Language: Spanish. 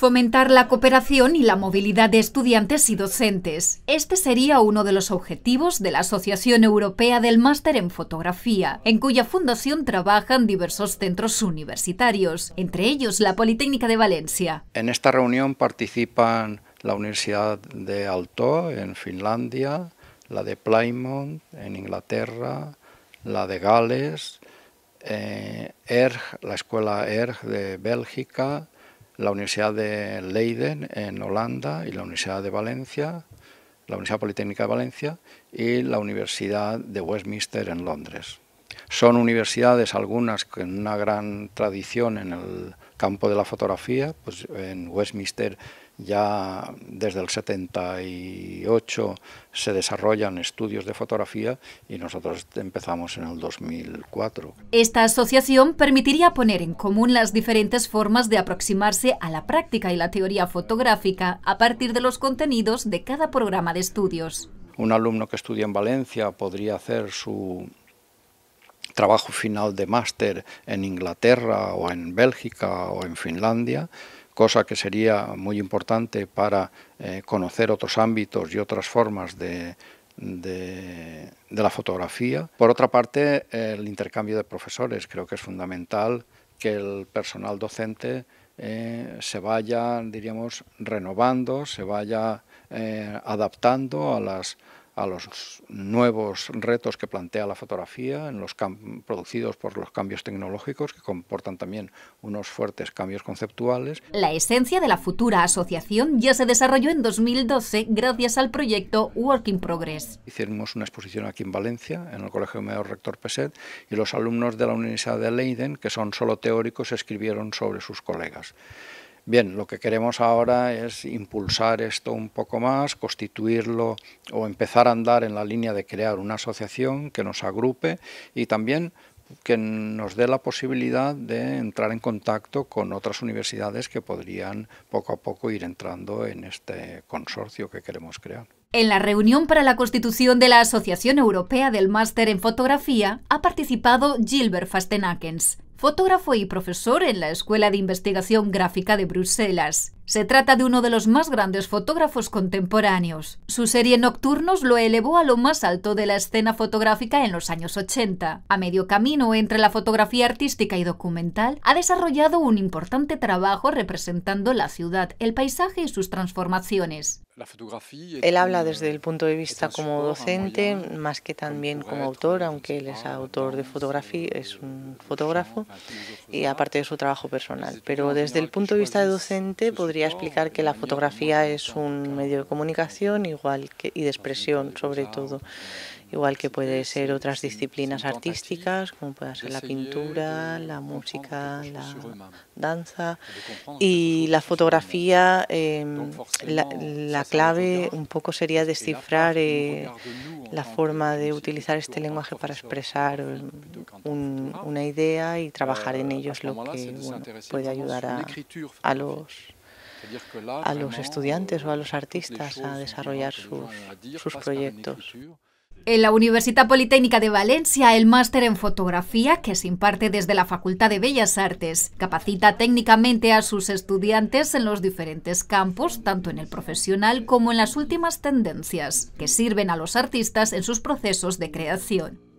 fomentar la cooperación y la movilidad de estudiantes y docentes. Este sería uno de los objetivos de la Asociación Europea del Máster en Fotografía, en cuya fundación trabajan diversos centros universitarios, entre ellos la Politécnica de Valencia. En esta reunión participan la Universidad de Alto en Finlandia, la de Plymouth en Inglaterra, la de Gales, eh, la escuela ERG de Bélgica, la Universidad de Leiden en Holanda y la Universidad de Valencia, la Universidad Politécnica de Valencia y la Universidad de Westminster en Londres. Son universidades, algunas con una gran tradición en el campo de la fotografía, pues en Westminster ya desde el 78 se desarrollan estudios de fotografía y nosotros empezamos en el 2004. Esta asociación permitiría poner en común las diferentes formas de aproximarse a la práctica y la teoría fotográfica a partir de los contenidos de cada programa de estudios. Un alumno que estudia en Valencia podría hacer su trabajo final de máster en Inglaterra o en Bélgica o en Finlandia cosa que sería muy importante para eh, conocer otros ámbitos y otras formas de, la fotografía. Por otra parte, el intercambio de profesores. Creo que es fundamental que el personal docente eh, se vaya, diríamos, renovando, se vaya eh, adaptando a las a los nuevos retos que plantea la fotografía, en los producidos por los cambios tecnológicos que comportan también unos fuertes cambios conceptuales. La esencia de la futura asociación ya se desarrolló en 2012 gracias al proyecto Work in Progress. Hicimos una exposición aquí en Valencia, en el Colegio Mayor Rector Peset, y los alumnos de la Universidad de Leiden, que son solo teóricos, escribieron sobre sus colegas. Bien, lo que queremos ahora es impulsar esto un poco más, constituirlo o empezar a andar en la línea de crear una asociación que nos agrupe y también que nos dé la posibilidad de entrar en contacto con otras universidades que podrían poco a poco ir entrando en este consorcio que queremos crear. En la reunión para la constitución de la Asociación Europea del Máster en Fotografía ha participado Gilbert Fastenakens, fotógrafo y profesor en la Escuela de Investigación Gráfica de Bruselas. Se trata de uno de los más grandes fotógrafos contemporáneos. Su serie Nocturnos lo elevó a lo más alto de la escena fotográfica en los años 80. A medio camino entre la fotografía artística y documental, ha desarrollado un importante trabajo representando la ciudad, el paisaje y sus transformaciones. Él habla desde el punto de vista como docente, más que también como autor, aunque él es autor de fotografía, es un fotógrafo, y aparte de su trabajo personal. Pero desde el punto de vista de docente podría explicar que la fotografía es un medio de comunicación igual que, y de expresión, sobre todo, igual que puede ser otras disciplinas artísticas, como puede ser la pintura, la música, la danza. Y la fotografía, em, la, clave un poco sería descifrar eh, la forma de utilizar este lenguaje para expresar um, una idea y trabajar en ellos lo que puede ayudar a los a los estudiantes o a los artistas a desarrollar sus, proyectos. En la Universidad Politécnica de Valencia, el máster en fotografía, que se imparte desde la Facultad de Bellas Artes, capacita técnicamente a sus estudiantes en los diferentes campos, tanto en el profesional como en las últimas tendencias, que sirven a los artistas en sus procesos de creación.